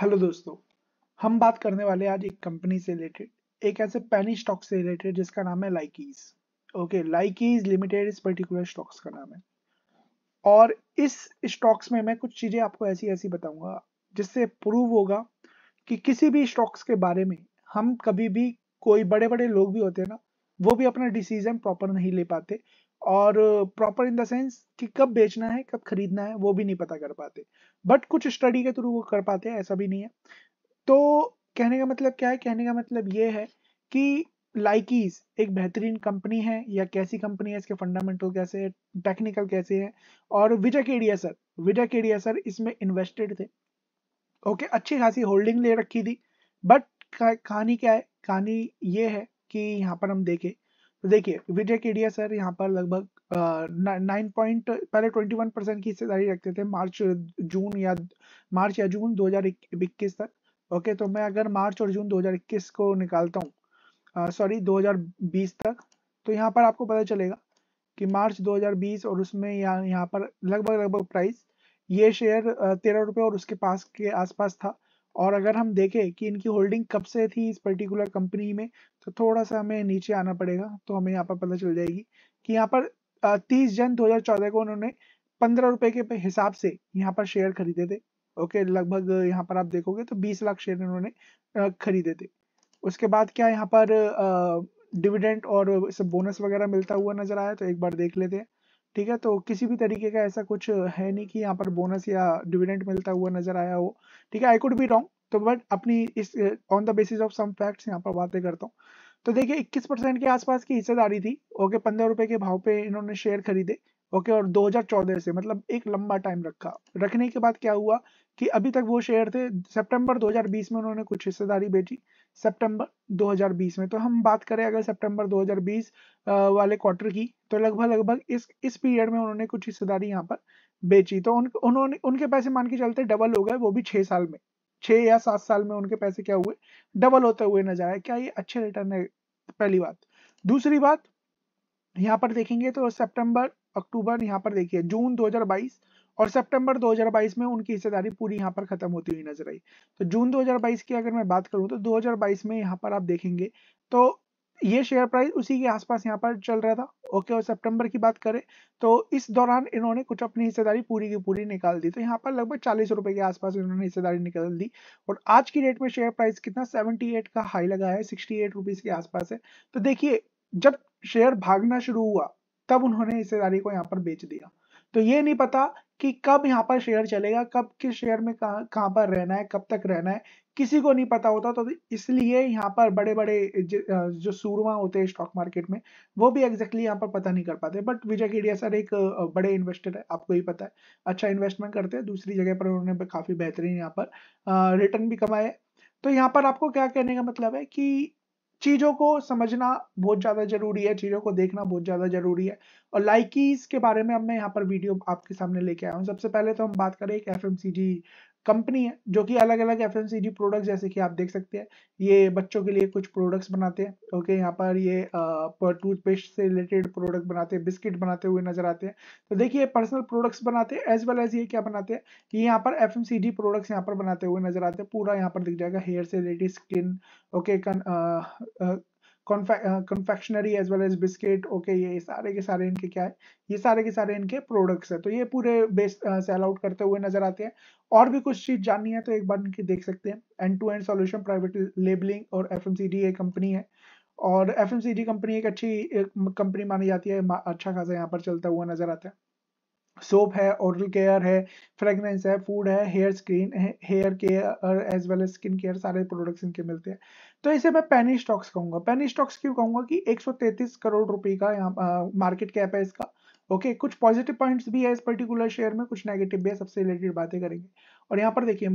hello दोस्तों हम बात करने वाले आज एक कंपनी से रिलेटेड एक ऐसे पैनी स्टॉक से रिलेटेड जिसका नाम है लाइकीज ओके लाइकीज लिमिटेड इस पर्टिकुलर स्टॉक्स का नाम है और इस स्टॉक्स में मैं कुछ चीजें आपको ऐसी ऐसी बताऊंगा जिससे प्रूव होगा कि किसी भी स्टॉक्स के बारे में हम कभी भी कोई बड़े बड़े लोग भी होते हैं ना वो भी अपना डिसीजन प्रॉपर नहीं ले पाते और प्रॉपर इन द सेंस कि कब बेचना है कब खरीदना है वो भी नहीं पता कर पाते बट कुछ स्टडी के थ्रू वो कर पाते हैं ऐसा भी नहीं है तो कहने का मतलब क्या है कहने का मतलब ये है कि लाइकीज एक बेहतरीन कंपनी है या कैसी कंपनी है इसके फंडामेंटल कैसे है टेक्निकल कैसे है और विजय केडिया सर विजय केडिया सर इसमें इन्वेस्टेड थे ओके अच्छी खासी होल्डिंग ले रखी थी बट कहानी क्या है कहानी ये है कि यहाँ पर हम देखें तो देखिए विजय केडिया सर यहाँ पर लगभग नाइन पॉइंट पहले ट्वेंटी वन परसेंट की हिस्सेदारी रखते थे मार्च जून या मार्च या जून दो हजार इक्कीस तक ओके तो मैं अगर मार्च और जून 2021 को निकालता हूँ सॉरी 2020 तक तो यहाँ पर आपको पता चलेगा कि मार्च 2020 और उसमें यहाँ यहाँ पर लगभग लगभग प्राइस ये शेयर तेरह रुपये और उसके पास के आसपास था और अगर हम देखें कि इनकी होल्डिंग कब से थी इस पर्टिकुलर कंपनी में तो थोड़ा सा हमें नीचे आना पड़ेगा तो हमें यहाँ पर पता चल जाएगी कि यहाँ पर तीस जन चौदह को उन्होंने पंद्रह रुपए के हिसाब से यहाँ पर शेयर खरीदे थे ओके लगभग यहाँ पर आप देखोगे तो बीस लाख शेयर उन्होंने खरीदे थे उसके बाद क्या यहाँ पर डिविडेंट और बोनस वगैरह मिलता हुआ नजर आया तो एक बार देख लेते हैं ठीक है तो किसी भी तरीके का ऐसा कुछ है नहीं कि यहाँ पर बोनस या डिविडेंड मिलता हुआ नजर आया हो ठीक है आई कुड बी रॉन्ग तो बट अपनी इस on the basis of some facts यहाँ पर बातें करता हूँ तो देखिए 21 परसेंट के आसपास की हिस्सेदारी थी ओके पंद्रह रुपए के भाव पे इन्होंने शेयर खरीदे ओके और 2014 से मतलब एक लंबा टाइम रखा रखने के बाद क्या हुआ कि अभी तक वो शेयर थे सितंबर 2020 में उन्होंने कुछ हिस्सेदारी बेची सितंबर 2020 में तो हम बात करें अगर सितंबर 2020 वाले क्वार्टर की तो लगभग लगभग इस इस पीरियड में उन्होंने कुछ हिस्सेदारी यहाँ पर बेची तो उन, उन्होंने उनके पैसे मान के चलते डबल हो गए वो भी छह साल में छह या सात साल में उनके पैसे क्या हुए डबल होते हुए नजर आए क्या ये अच्छे रिटर्न है पहली बात दूसरी बात यहाँ पर देखेंगे तो सितंबर अक्टूबर यहाँ पर देखिए जून 2022 और सितंबर 2022 में उनकी हिस्सेदारी पूरी यहाँ पर खत्म होती हुई नजर आई तो जून 2022 की अगर मैं बात करूँ तो 2022 में यहाँ पर आप देखेंगे तो ये शेयर प्राइस उसी के आसपास यहाँ पर चल रहा था ओके और सितंबर की बात करें तो इस दौरान इन्होंने कुछ अपनी हिस्सेदारी पूरी की पूरी निकाल दी तो यहाँ पर लगभग चालीस रुपए के आसपास इन्होंने हिस्सेदारी निकाल दी और आज की डेट में शेयर प्राइस कितना सेवेंटी का हाई लगा है सिक्सटी के आसपास है तो देखिए जब शेयर भागना शुरू हुआ तब उन्होंने हिस्सेदारी को यहाँ पर बेच दिया तो ये नहीं पता कि कब यहाँ पर शेयर चलेगा कब किस शेयर में कहाँ पर रहना है कब तक रहना है किसी को नहीं पता होता तो इसलिए यहाँ पर बड़े बड़े जो सूरमा होते हैं स्टॉक मार्केट में वो भी एग्जैक्टली यहाँ पर पता नहीं कर पाते बट विजय केडिया सर एक बड़े इन्वेस्टर है आपको ही पता है अच्छा इन्वेस्टमेंट करते हैं दूसरी जगह पर उन्होंने काफ़ी बेहतरीन यहाँ पर रिटर्न भी कमाए तो यहाँ पर आपको क्या कहने का मतलब है कि चीज़ों को समझना बहुत ज़्यादा ज़रूरी है चीज़ों को देखना बहुत ज़्यादा ज़रूरी है और लाइकीज़ के बारे में अब मैं यहाँ पर वीडियो आपके सामने लेके आया हूँ सबसे पहले तो हम बात करें एक एफ कंपनी है जो कि अलग अलग एफ प्रोडक्ट्स जैसे कि आप देख सकते हैं ये बच्चों के लिए कुछ प्रोडक्ट्स बनाते हैं ओके यहाँ पर ये टूथपेस्ट से रिलेटेड प्रोडक्ट बनाते हैं बिस्किट बनाते हुए नजर आते हैं तो देखिए पर्सनल प्रोडक्ट्स बनाते हैं एज वेल एज ये क्या बनाते हैं कि यहाँ पर एफ प्रोडक्ट्स यहाँ पर बनाते हुए नजर आते हैं पूरा यहाँ पर दिख जाएगा हेयर से related skin okay confectionery as well as biscuit okay ये सारे के सारे इनके क्या है ये सारे के सारे इनके प्रोडक्ट्स है तो ये पूरे बेस सेल आउट करते हुए नजर आते हैं और भी कुछ चीज जाननी है तो एक बार इनकी देख सकते हैं end to end solution private labelling और एफ एक कंपनी है और एफ कंपनी एक अच्छी कंपनी मानी जाती है अच्छा खासा यहाँ पर चलता हुआ नजर आता है सोप है ओरल केयर है फ्रेगनेंस है फूड है hair screen hair care as well as skin care सारे प्रोडक्ट्स इनके मिलते हैं तो इसे मैं पेनी स्टॉक्स कहूंगा पेनी स्टॉक्स क्यों कहूंगा कि 133 करोड़ रुपए का यहाँ मार्केट कैप है इसका ओके okay, कुछ पॉजिटिव पॉइंट्स भी है इस पर्टिकुलर शेयर में कुछ नेगेटिव भी है सबसे रिलेटेड बातें करेंगे और यहाँ पर देखिए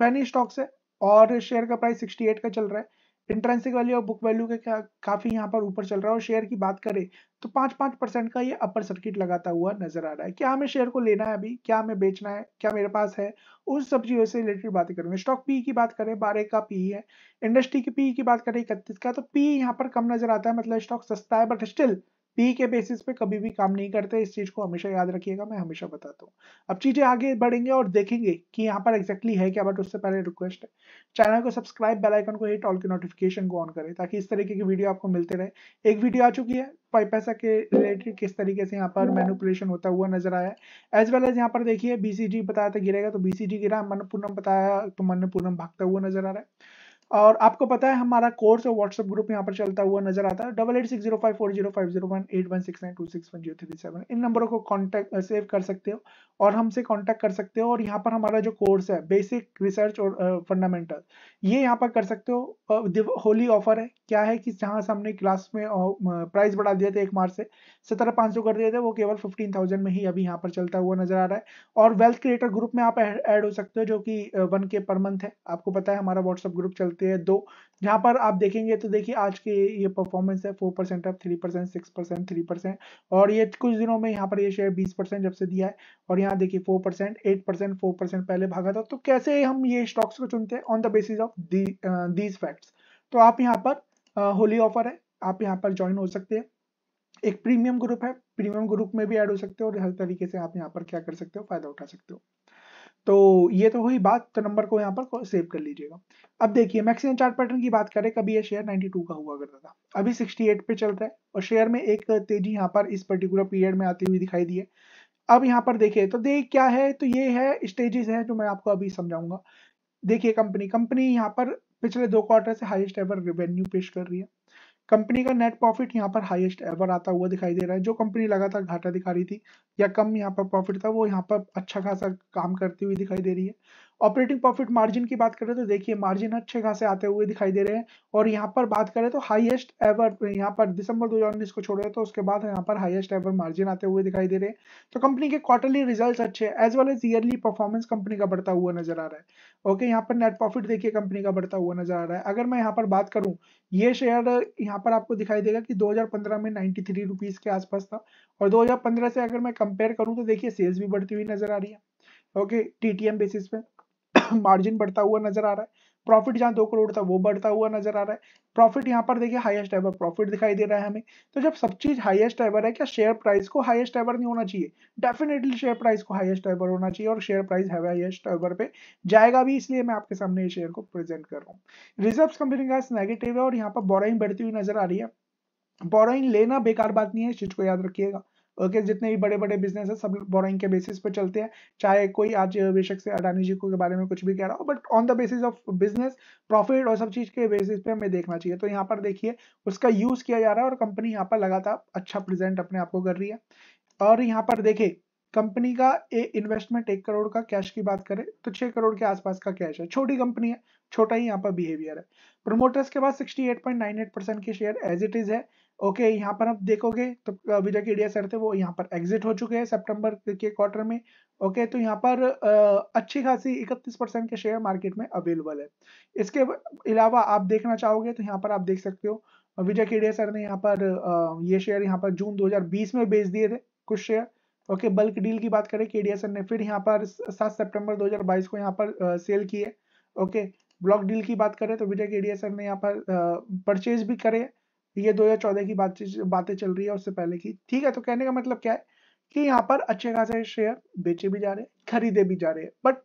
पेनी स्टॉक्स है और शेयर का प्राइस सिक्सटी का चल रहा है इंट्रेंसिक वैल्यू और बुक वैल्यू के का, काफी यहाँ पर ऊपर चल रहा है और शेयर की बात करें तो पांच पांच परसेंट का ये अपर सर्किट लगाता हुआ नजर आ रहा है क्या हमें शेयर को लेना है अभी क्या हमें बेचना है क्या मेरे पास है उस सब चीजों से रिलेटेड बातें करेंगे स्टॉक पी की बात करें बारह का पी है इंडस्ट्री की पी की बात करें इकतीस का तो पी यहाँ पर कम नजर आता है मतलब स्टॉक सस्ता है बट स्टिल पी के बेसिस पे कभी भी काम नहीं करते इस चीज़ को हमेशा याद रखिएगा मैं हमेशा बताता हूँ अब चीज़ें आगे बढ़ेंगे और देखेंगे कि यहाँ पर एग्जैक्टली है क्या बट उससे पहले रिक्वेस्ट है चैनल को सब्सक्राइब बेल आइकन को हिट ऑल के नोटिफिकेशन को ऑन करें ताकि इस तरीके की वीडियो आपको मिलते रहे एक वीडियो आ चुकी है पैसा के रिलेटेड किस तरीके से यहाँ पर मैनुपुलेशन होता हुआ नजर आया एज वेल एज यहाँ पर देखिए बीसीजी बताया था गिरेगा तो बीसीजी गिरा मनपूर्णम बताया तो मनपूर्णम भागता हुआ नजर आ रहा है और आपको पता है हमारा कोर्स और व्हाट्सएप ग्रुप यहाँ पर चलता हुआ नजर आता है double eight six zero five four zero five zero one eight one six nine two six one zero three seven इन नंबरों को कॉन्टैक्ट सेव कर सकते हो और हमसे कॉन्टैक्ट कर सकते हो और यहाँ पर हमारा जो कोर्स है बेसिक रिसर्च और फंडामेंटल ये यहाँ पर कर सकते हो होली ऑफर है क्या है कि जहाँ से हमने क्लास में प्राइस बढ़ा दिए थे एक मार्च से सत्रह पाँच सौ कर दिए थे वो केवल फिफ्टीन थाउजेंड में ही अभी यहाँ पर चलता हुआ नजर आ रहा है और वेल्थ क्रिएटर ग्रुप में आप ऐड हो सकते हो जो कि वन के पर मंथ है आपको पता है हमारा व्हाट्सअप ग्रुप चलता सकते हैं दो यहाँ पर आप देखेंगे तो देखिए आज के ये परफॉर्मेंस है फोर परसेंट अब three percent six percent three percent और ये कुछ दिनों में यहाँ पर ये शेयर बीस परसेंट जब से दिया है और यहाँ देखिए four percent eight percent four percent पहले भागा था तो कैसे हम ये स्टॉक्स को चुनते हैं on the basis of these facts तो आप यहाँ पर uh, होली ऑफर है आप यहाँ पर ज्वाइन हो सकते हैं एक प्रीमियम ग्रुप है प्रीमियम ग्रुप में भी ऐड हो सकते हो और हर तरीके से आप यहाँ पर क्या कर सकते हो फायदा उठा सकते हो तो ये तो हुई बात तो नंबर को यहाँ पर सेव कर लीजिएगा अब देखिए मैक्सिमम चार्ट पैटर्न की बात करें कभी ये शेयर 92 का हुआ करता था अभी 68 पे चल रहा है और शेयर में एक तेजी यहाँ पर इस पर्टिकुलर पीरियड में आती हुई दिखाई दी है अब यहाँ पर देखिए तो देख क्या है तो ये है स्टेजेस है जो मैं आपको अभी समझाऊंगा देखिए कंपनी कंपनी यहाँ पर पिछले दो क्वार्टर से हाइस्ट एवर रेवेन्यू पेश कर रही है कंपनी का नेट प्रॉफिट यहाँ पर हाईएस्ट एवर आता हुआ दिखाई दे रहा है जो कंपनी लगातार घाटा दिखा रही थी या कम यहाँ पर प्रॉफिट था वो यहाँ पर अच्छा खासा काम करती हुई दिखाई दे रही है ऑपरेटिंग प्रॉफिट मार्जिन की बात करें तो देखिए मार्जिन अच्छे खासे आते हुए दिखाई दे रहे हैं और यहाँ पर बात करें तो हाईएस्ट एवर यहाँ पर दिसंबर 2019 को छोड़ रहे तो उसके बाद यहाँ पर हाईएस्ट एवर मार्जिन आते हुए दिखाई दे रहे हैं तो कंपनी के क्वार्टरली रिजल्ट्स अच्छे हैं as well as yearly performance company का बढ़ता हुआ नजर आ रहा है ओके यहाँ पर नेट प्रॉफिट देखिए कंपनी का बढ़ता हुआ नजर आ रहा है अगर मैं यहाँ पर बात करूँ ये शेयर यहाँ पर आपको दिखाई देगा कि 2015 में 93 रुपीस के आसपास था और 2015 से अगर मैं कंपेयर करूँ तो देखिए सेल्स भी बढ़ती हुई नजर आ रही है ओके टीटीएम बेसिस पे मार्जिन बढ़ता हुआ नजर आ रहा है प्रॉफिट जहां दो करोड़ था वो बढ़ता हुआ नजर आ रहा है प्रॉफिट यहाँ पर देखिए हाईएस्ट एवर प्रॉफिट दिखाई दे रहा है हमें तो जब सब चीज हाईएस्ट एवर है क्या शेयर प्राइस को हाईएस्ट एवर नहीं होना चाहिए डेफिनेटली शेयर प्राइस को हाईएस्ट एवर होना चाहिए और शेयर प्राइस हाईएस्ट एवर पे जाएगा भी इसलिए मैं आपके सामने शेयर को प्रेजेंट कर रहा हूँ रिजर्व कंपनी का नेगेटिव है और यहाँ पर बोराइंग बढ़ती हुई नजर आ रही है बोराइन लेना बेकार बात नहीं है इस चीज को याद रखिएगा ओके जितने भी बड़े बड़े बिजनेस है सब बोरोइंग के बेसिस पे चलते हैं चाहे कोई आज बेशक से अडानी जी को के बारे में कुछ भी कह रहा हो but on the basis of business profit और सब चीज के बेसिस पे हमें देखना चाहिए तो यहाँ पर देखिए उसका यूज किया जा रहा है और कंपनी यहाँ पर लगातार अच्छा प्रेजेंट अपने आप को कर रही है और यहाँ पर देखे कंपनी का इन्वेस्टमेंट एक करोड़ का कैश की बात करें तो छह करोड़ के आसपास का कैश है छोटी कंपनी है छोटा ही यहाँ पर बिहेवियर है प्रमोटर्स के पास 68.98 परसेंट की शेयर एज इट इज है ओके okay, यहाँ पर आप देखोगे तो विजय केडिया सर थे वो यहाँ पर एग्जिट हो चुके हैं सितंबर के क्वार्टर में ओके okay, तो यहाँ पर आ, अच्छी खासी 31 परसेंट के शेयर मार्केट में अवेलेबल है इसके अलावा आप देखना चाहोगे तो यहाँ पर आप देख सकते हो विजय केडिया सर ने यहाँ पर आ, ये शेयर यहाँ पर जून 2020 में बेच दिए थे कुछ share okay okay, bulk deal की बात करें सर ने फिर यहाँ पर सात सेप्टेम्बर दो को यहाँ पर सेल किए ओके okay, ब्लॉक डील की बात करें तो विजय केडीएसएम ने यहाँ पर परचेज भी करे ये 2014 की बात बातें चल रही है उससे पहले की ठीक है तो कहने का मतलब क्या है कि यहाँ पर अच्छे खासे शेयर बेचे भी जा रहे हैं खरीदे भी जा रहे हैं बट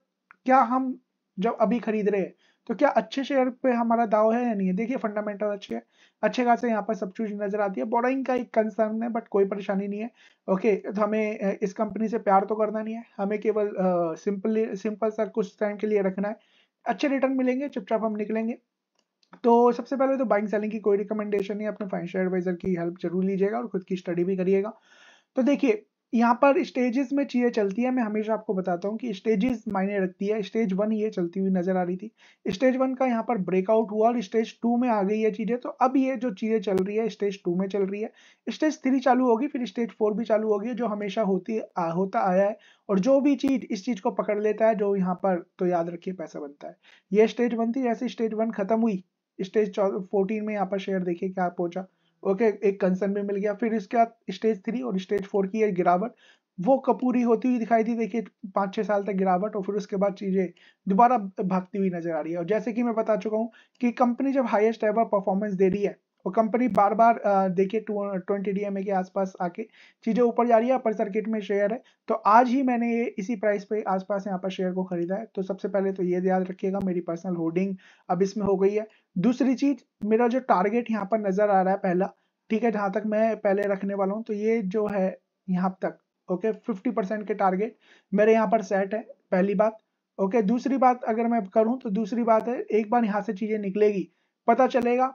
क्या हम जब अभी खरीद रहे हैं तो क्या अच्छे शेयर पे हमारा दाव है या नहीं है देखिए फंडामेंटल अच्छे है अच्छे खासे यहाँ पर सब चीज नजर आती है बोरिंग का एक कंसर्न है बट कोई परेशानी नहीं है ओके तो हमें इस कंपनी से प्यार तो करना नहीं है हमें केवल सिंपल सिंपल सा कुछ टाइम के लिए रखना है अच्छे रिटर्न मिलेंगे चुपचाप हम निकलेंगे तो सबसे पहले तो बाइंग सेलिंग की कोई रिकमेंडेशन नहीं अपने फाइनेंशियल एडवाइजर की हेल्प जरूर लीजिएगा और खुद की स्टडी भी करिएगा तो देखिए यहाँ पर स्टेजेस में चीज़ें चलती है मैं हमेशा आपको बताता हूँ कि स्टेजेस मायने रखती है स्टेज वन ये चलती हुई नजर आ रही थी स्टेज वन का यहाँ पर ब्रेकआउट हुआ और स्टेज टू में आ गई है चीज़ें तो अब ये जो चीज़ें चल रही है स्टेज टू में चल रही है स्टेज थ्री चालू होगी फिर स्टेज फोर भी चालू होगी जो हमेशा होती आ, होता आया है और जो भी चीज इस चीज को पकड़ लेता है जो यहाँ पर तो याद रखिए पैसा बनता है ये स्टेज वन थी जैसे स्टेज वन खत्म हुई स्टेज फोर्टीन में यहाँ पर शेयर देखिए क्या पहुंचा ओके okay, एक कंसर्न में मिल गया फिर इसके बाद स्टेज थ्री और स्टेज फोर की गिरावट वो कपूरी होती हुई दिखाई दी देखिए पांच छह साल तक गिरावट और फिर उसके बाद चीज़ें दोबारा भागती हुई नजर आ रही है और जैसे कि मैं बता चुका हूँ कि कंपनी जब हाईएस्ट एवर परफॉर्मेंस दे रही है वो कंपनी बार बार देखिए ट्वेंटी डी के आसपास आके चीज़ें ऊपर जा रही है अपर सर्किट में शेयर है तो आज ही मैंने ये इसी प्राइस पे आसपास यहाँ पर शेयर को खरीदा है तो सबसे पहले तो ये याद रखिएगा मेरी पर्सनल होल्डिंग अब इसमें हो गई है दूसरी चीज़ मेरा जो टारगेट यहाँ पर नज़र आ रहा है पहला ठीक है जहाँ तक मैं पहले रखने वाला हूँ तो ये जो है यहाँ तक ओके फिफ्टी परसेंट के टारगेट मेरे यहाँ पर सेट है पहली बात ओके दूसरी बात अगर मैं करूँ तो दूसरी बात है एक बार यहाँ से चीज़ें निकलेगी पता चलेगा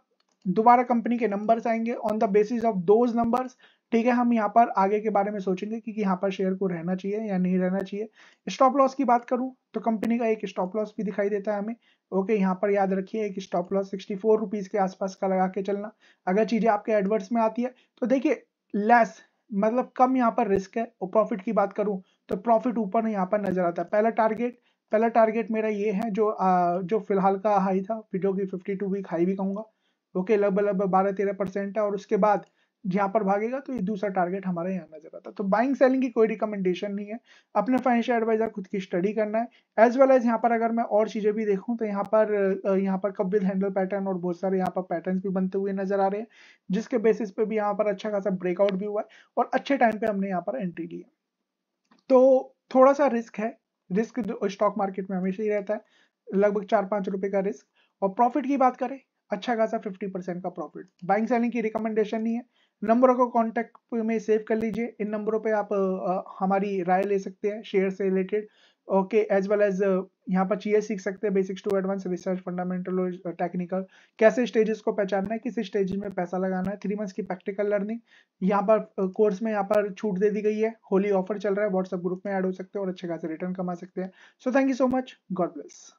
दोबारा कंपनी के नंबर्स आएंगे on the basis of those numbers ठीक है हम यहाँ पर आगे के बारे में सोचेंगे कि यहाँ पर शेयर को रहना चाहिए या नहीं रहना चाहिए स्टॉप लॉस की बात करूँ तो कंपनी का एक स्टॉप लॉस भी दिखाई देता है हमें ओके यहाँ पर याद रखिए एक stop loss sixty four rupees के आसपास का लगा के चलना अगर चीजें आपके एडवर्स में आती है तो देखिए लेस मतलब कम यहाँ पर रिस्क है और प्रॉफिट की बात करूँ तो प्रॉफिट ऊपर यहाँ पर नजर आता है पहला टारगेट पहला टारगेट मेरा ये है जो आ, जो फिलहाल का हाई था जो फिफ्टी टू वीक हाई भी कहूंगा ओके लगभग लगभग बारह तेरह परसेंट है और उसके बाद यहाँ पर भागेगा तो ये दूसरा टारगेट हमारे यहाँ नजर आता है तो बाइंग सेलिंग की कोई रिकमेंडेशन नहीं है अपने फाइनेंशियल एडवाइजर खुद की स्टडी करना है एज वेल एज यहाँ पर अगर मैं और चीजें भी देखूँ तो यहाँ पर यहाँ पर कब्बिल हैंडल पैटर्न और बहुत सारे यहाँ पर पैटर्न भी बनते हुए नजर आ रहे हैं जिसके बेसिस पे भी यहाँ पर अच्छा खासा ब्रेकआउट भी हुआ है और अच्छे टाइम पे हमने यहाँ पर एंट्री ली तो थोड़ा सा रिस्क है रिस्क स्टॉक मार्केट में हमेशा ही रहता है लगभग चार पाँच रुपए का रिस्क और प्रॉफिट की बात करें अच्छा खासा 50 परसेंट का प्रॉफिट बाइंग सेलिंग की रिकमेंडेशन नहीं है नंबरों को कॉन्टेक्ट में सेव कर लीजिए इन नंबरों पे आप आ, हमारी राय ले सकते हैं शेयर से related okay as well as यहाँ पर चीज सीख सकते हैं basics to advance research fundamental और टेक्निकल कैसे स्टेजेस को पहचानना है किस स्टेज में पैसा लगाना है थ्री मंथ्स की प्रैक्टिकल लर्निंग यहाँ पर कोर्स में यहाँ पर छूट दे दी गई है होली ऑफर चल रहा है व्हाट्सएप ग्रुप में ऐड हो सकते हैं और अच्छे खासे रिटर्न कमा सकते हैं so thank you so much God bless